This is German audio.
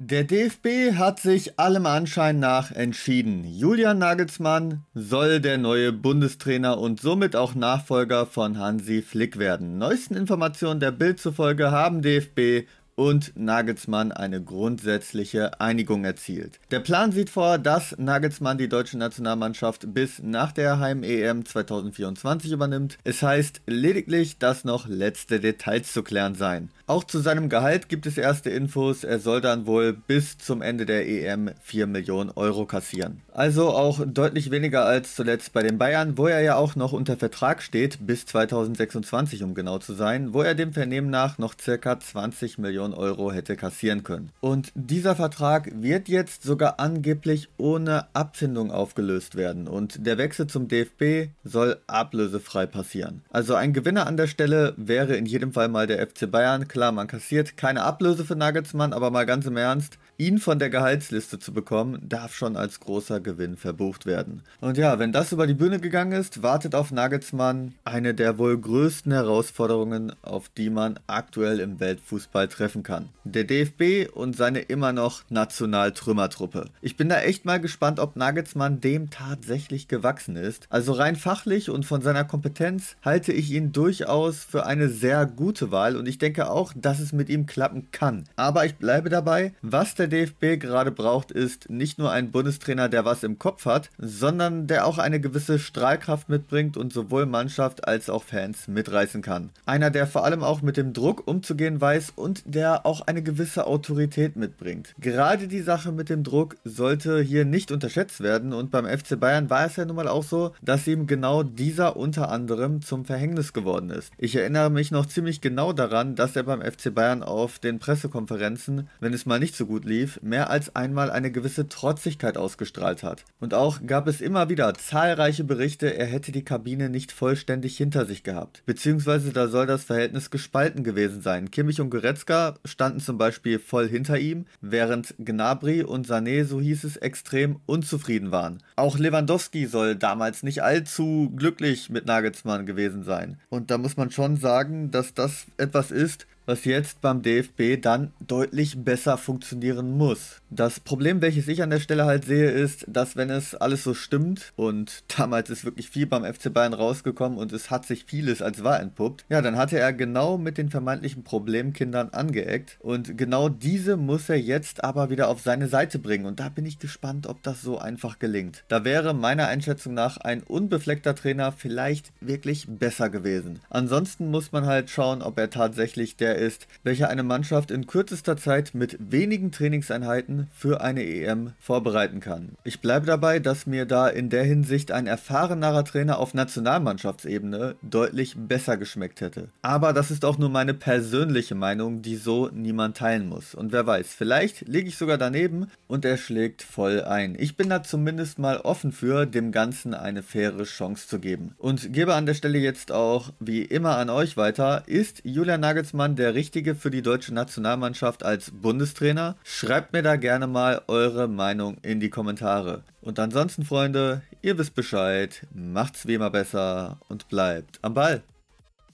Der DFB hat sich allem Anschein nach entschieden. Julian Nagelsmann soll der neue Bundestrainer und somit auch Nachfolger von Hansi Flick werden. Neuesten Informationen der Bild zufolge haben DFB und Nagelsmann eine grundsätzliche Einigung erzielt. Der Plan sieht vor, dass Nagelsmann die deutsche Nationalmannschaft bis nach der Heim-EM 2024 übernimmt. Es heißt lediglich, dass noch letzte Details zu klären seien. Auch zu seinem Gehalt gibt es erste Infos, er soll dann wohl bis zum Ende der EM 4 Millionen Euro kassieren. Also auch deutlich weniger als zuletzt bei den Bayern, wo er ja auch noch unter Vertrag steht, bis 2026 um genau zu sein, wo er dem Vernehmen nach noch circa 20 Millionen Euro hätte kassieren können. Und dieser Vertrag wird jetzt sogar angeblich ohne Abfindung aufgelöst werden und der Wechsel zum DFB soll ablösefrei passieren. Also ein Gewinner an der Stelle wäre in jedem Fall mal der FC Bayern, klar, man kassiert keine Ablöse für Nagelsmann, aber mal ganz im Ernst, ihn von der Gehaltsliste zu bekommen, darf schon als großer Gewinn verbucht werden. Und ja, wenn das über die Bühne gegangen ist, wartet auf Nagelsmann eine der wohl größten Herausforderungen, auf die man aktuell im Weltfußball treffen kann. Der DFB und seine immer noch Nationaltrümmertruppe. Ich bin da echt mal gespannt, ob Nagelsmann dem tatsächlich gewachsen ist. Also rein fachlich und von seiner Kompetenz halte ich ihn durchaus für eine sehr gute Wahl und ich denke auch, auch, dass es mit ihm klappen kann. Aber ich bleibe dabei, was der DFB gerade braucht, ist nicht nur ein Bundestrainer, der was im Kopf hat, sondern der auch eine gewisse Strahlkraft mitbringt und sowohl Mannschaft als auch Fans mitreißen kann. Einer, der vor allem auch mit dem Druck umzugehen weiß und der auch eine gewisse Autorität mitbringt. Gerade die Sache mit dem Druck sollte hier nicht unterschätzt werden und beim FC Bayern war es ja nun mal auch so, dass ihm genau dieser unter anderem zum Verhängnis geworden ist. Ich erinnere mich noch ziemlich genau daran, dass er beim beim FC Bayern auf den Pressekonferenzen, wenn es mal nicht so gut lief, mehr als einmal eine gewisse Trotzigkeit ausgestrahlt hat. Und auch gab es immer wieder zahlreiche Berichte, er hätte die Kabine nicht vollständig hinter sich gehabt. Beziehungsweise da soll das Verhältnis gespalten gewesen sein. Kimmich und Goretzka standen zum Beispiel voll hinter ihm, während Gnabry und Sané, so hieß es, extrem unzufrieden waren. Auch Lewandowski soll damals nicht allzu glücklich mit Nagelsmann gewesen sein. Und da muss man schon sagen, dass das etwas ist, was jetzt beim DFB dann deutlich besser funktionieren muss. Das Problem, welches ich an der Stelle halt sehe, ist, dass wenn es alles so stimmt und damals ist wirklich viel beim FC Bayern rausgekommen und es hat sich vieles als wahr entpuppt, ja, dann hatte er genau mit den vermeintlichen Problemkindern angeeckt und genau diese muss er jetzt aber wieder auf seine Seite bringen und da bin ich gespannt, ob das so einfach gelingt. Da wäre meiner Einschätzung nach ein unbefleckter Trainer vielleicht wirklich besser gewesen. Ansonsten muss man halt schauen, ob er tatsächlich der ist, welcher eine Mannschaft in kürzester Zeit mit wenigen Trainingseinheiten für eine EM vorbereiten kann. Ich bleibe dabei, dass mir da in der Hinsicht ein erfahrenerer Trainer auf Nationalmannschaftsebene deutlich besser geschmeckt hätte. Aber das ist auch nur meine persönliche Meinung, die so niemand teilen muss. Und wer weiß, vielleicht lege ich sogar daneben und er schlägt voll ein. Ich bin da zumindest mal offen für, dem Ganzen eine faire Chance zu geben. Und gebe an der Stelle jetzt auch, wie immer, an euch weiter. Ist Julian Nagelsmann der der Richtige für die deutsche Nationalmannschaft als Bundestrainer? Schreibt mir da gerne mal eure Meinung in die Kommentare. Und ansonsten, Freunde, ihr wisst Bescheid, macht's wie immer besser und bleibt am Ball.